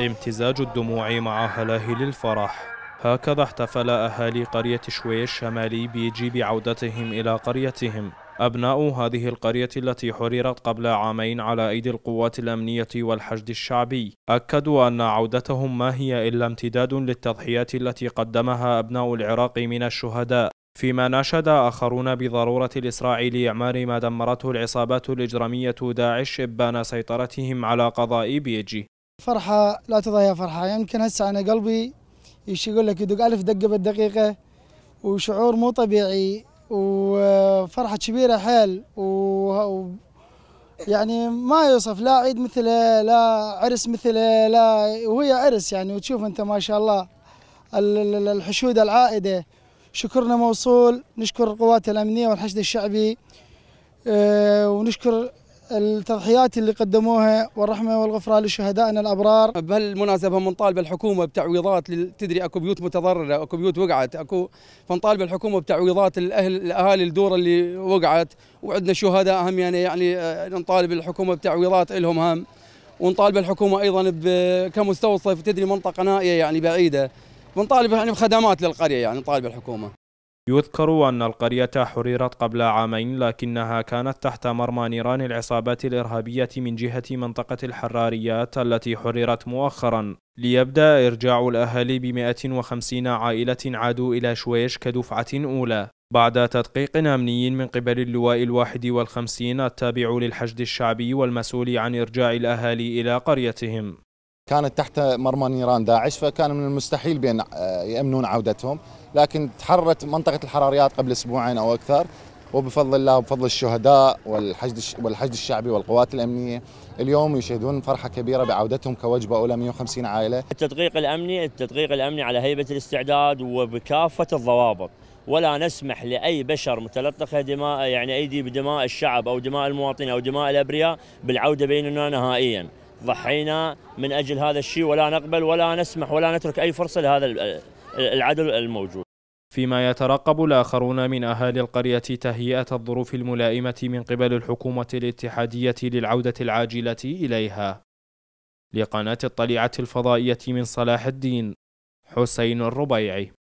امتزاج الدموع مع هلاهل الفرح هكذا احتفل أهالي قرية شوي الشمالي بيجي بعودتهم إلى قريتهم أبناء هذه القرية التي حررت قبل عامين على أيدي القوات الأمنية والحشد الشعبي أكدوا أن عودتهم ما هي إلا امتداد للتضحيات التي قدمها أبناء العراق من الشهداء فيما ناشد آخرون بضرورة الإسراع لإعمار ما دمرته العصابات الإجرامية داعش إبان سيطرتهم على قضاء بيجي فرحة لا تضيع فرحة يمكن هسه أنا قلبي يقول لك يدق ألف دقة بالدقيقة وشعور مو طبيعي وفرحة كبيرة حيل و... يعني ما يوصف لا عيد مثله لا عرس مثله لا وهي عرس يعني وتشوف انت ما شاء الله الحشود العائده شكرنا موصول نشكر القوات الأمنية والحشد الشعبي آه، ونشكر التضحيات اللي قدموها والرحمة والغفران لشهدائنا الأبرار بهالمناسبة بنطالب الحكومة بتعويضات تدري أكو بيوت متضررة أكو بيوت وقعت أكو فنطالب الحكومة بتعويضات الأهل الأهالي الدور اللي وقعت وعندنا شهداء هم يعني يعني آه، نطالب الحكومة بتعويضات لهم هم ونطالب الحكومة أيضا كمستوصف تدري منطقة نائية يعني بعيدة ونطالب يعني بخدمات للقرية يعني نطالب الحكومة يذكر أن القرية حررت قبل عامين لكنها كانت تحت مرمى نيران العصابات الإرهابية من جهة منطقة الحراريات التي حررت مؤخرا ليبدأ إرجاع الأهالي ب 150 عائلة عادوا إلى شويش كدفعة أولى بعد تدقيق أمني من قبل اللواء الواحد والخمسين التابع للحشد الشعبي والمسؤول عن إرجاع الأهالي إلى قريتهم كانت تحت مرمى نيران داعش فكان من المستحيل بأن آه، يأمنون عودتهم لكن تحررت منطقة الحراريات قبل أسبوعين أو أكثر وبفضل الله وبفضل الشهداء والحشد والحشد الشعبي والقوات الامنيه اليوم يشهدون فرحه كبيره بعودتهم كوجبه اولى 150 عائله. التدقيق الامني التدقيق الامني على هيبه الاستعداد وبكافه الضوابط ولا نسمح لاي بشر متلطخه دماء يعني ايدي بدماء الشعب او دماء المواطنين او دماء الابرياء بالعوده بيننا نهائيا. ضحينا من أجل هذا الشيء ولا نقبل ولا نسمح ولا نترك أي فرصة لهذا العدل الموجود فيما يترقب الآخرون من أهالي القرية تهيئة الظروف الملائمة من قبل الحكومة الاتحادية للعودة العاجلة إليها لقناة الطليعة الفضائية من صلاح الدين حسين الربيعي